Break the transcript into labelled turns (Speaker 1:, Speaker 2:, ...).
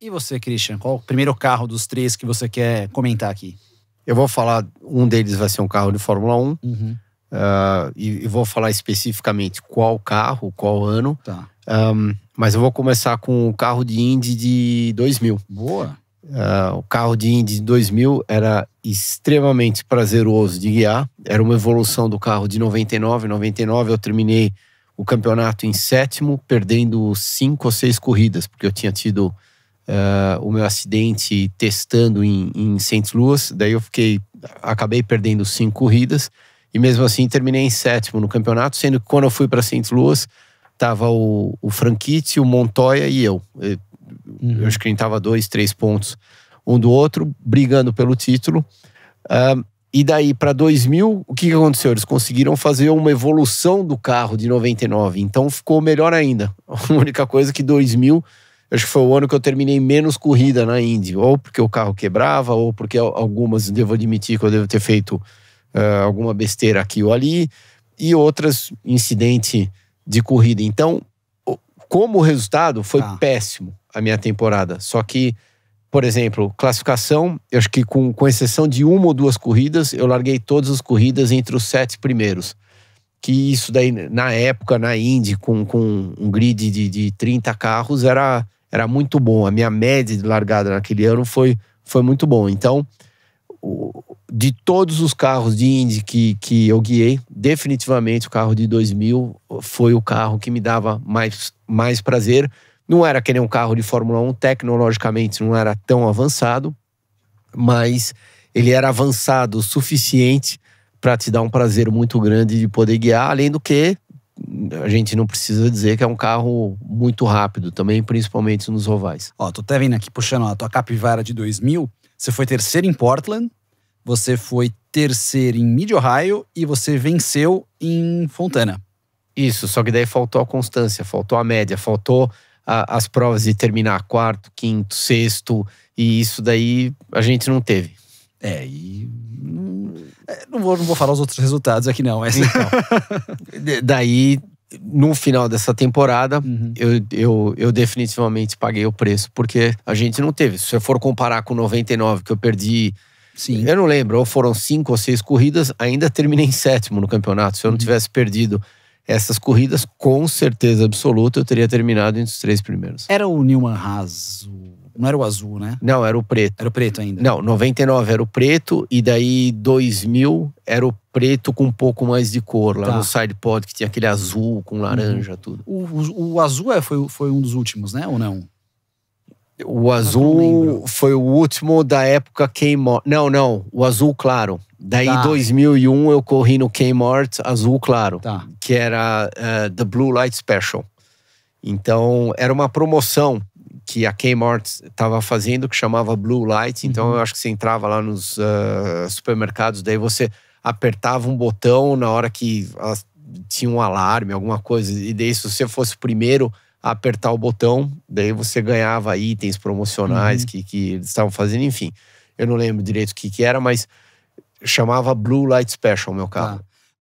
Speaker 1: E você, Christian, qual o primeiro carro dos três que você quer comentar aqui? Eu vou falar, um deles vai ser um carro de Fórmula 1. Uhum. Uh, e, e, vou falar especificamente qual carro, qual ano. Tá. Um, mas eu vou começar com o carro de Indy de 2000. Boa! Uh, o carro de Indy de 2000 era extremamente prazeroso de guiar. Era uma evolução do carro de 99. 99 eu terminei o campeonato em sétimo, perdendo cinco ou seis corridas, porque eu tinha tido uh, o meu acidente testando em, em Saint Louis. Daí eu fiquei, acabei perdendo cinco corridas e mesmo assim terminei em sétimo no campeonato, sendo que quando eu fui para Saint Louis tava o, o Franchitti, o Montoya e eu. Eu, uhum. eu acho que a gente tava dois, três pontos um do outro, brigando pelo título. Uh, e daí para 2000, o que, que aconteceu? Eles conseguiram fazer uma evolução do carro de 99, então ficou melhor ainda. A única coisa é que 2000 acho que foi o ano que eu terminei menos corrida na Indy, ou porque o carro quebrava, ou porque algumas, devo admitir que eu devo ter feito uh, alguma besteira aqui ou ali, e outras incidente de corrida. Então, como resultado, foi ah. péssimo a minha temporada. Só que, por exemplo, classificação, eu acho que com, com exceção de uma ou duas corridas, eu larguei todas as corridas entre os sete primeiros que isso daí, na época, na Indy, com, com um grid de, de 30 carros, era era muito bom. A minha média de largada naquele ano foi, foi muito bom. Então, o, de todos os carros de Indy que, que eu guiei, definitivamente o carro de 2000 foi o carro que me dava mais, mais prazer. Não era que nem um carro de Fórmula 1, tecnologicamente não era tão avançado, mas ele era avançado o suficiente para te dar um prazer muito grande de poder guiar, além do que a gente não precisa dizer que é um carro muito rápido também, principalmente nos ovais. Ó, tô até vendo aqui, puxando ó, a tua capivara de 2000, você foi terceiro em Portland, você foi terceiro em Mid-Ohio e você venceu em Fontana. Isso, só que daí faltou a constância, faltou a média, faltou a, as provas de terminar quarto, quinto, sexto, e isso daí a gente não teve. É, e é, não vou, não vou falar os outros resultados aqui, não. Mas... Então, daí, no final dessa temporada, uhum. eu, eu, eu, definitivamente paguei o preço, porque a gente não teve. Se você for comparar com 99, que eu perdi. Sim. Eu não lembro, ou foram cinco ou seis corridas, ainda terminei em sétimo no campeonato. Se eu não uhum. tivesse perdido essas corridas, com certeza absoluta, eu teria terminado entre os três primeiros. Era o Newman Haas, não era o azul, né? Não, era o preto. Era o preto ainda. Não, 99 era o preto e daí 2000 era o preto com um pouco mais de cor, lá tá. no sidepod que tinha aquele azul com laranja, uhum. tudo. O, o, o azul é, foi, foi um dos últimos, né? Ou não? O azul foi o último da época Kmart. Não, não, o azul claro. Daí tá. 2001 eu corri no Kmart azul claro, tá. que era uh, The Blue Light Special. Então era uma promoção que a Kmart estava fazendo, que chamava Blue Light. Então, uhum. eu acho que você entrava lá nos uh, supermercados, daí você apertava um botão na hora que tinha um alarme, alguma coisa. E daí, se você fosse o primeiro a apertar o botão, daí você ganhava itens promocionais uhum. que, que eles estavam fazendo. Enfim, eu não lembro direito o que, que era, mas chamava Blue Light Special, meu tá. carro. Ah.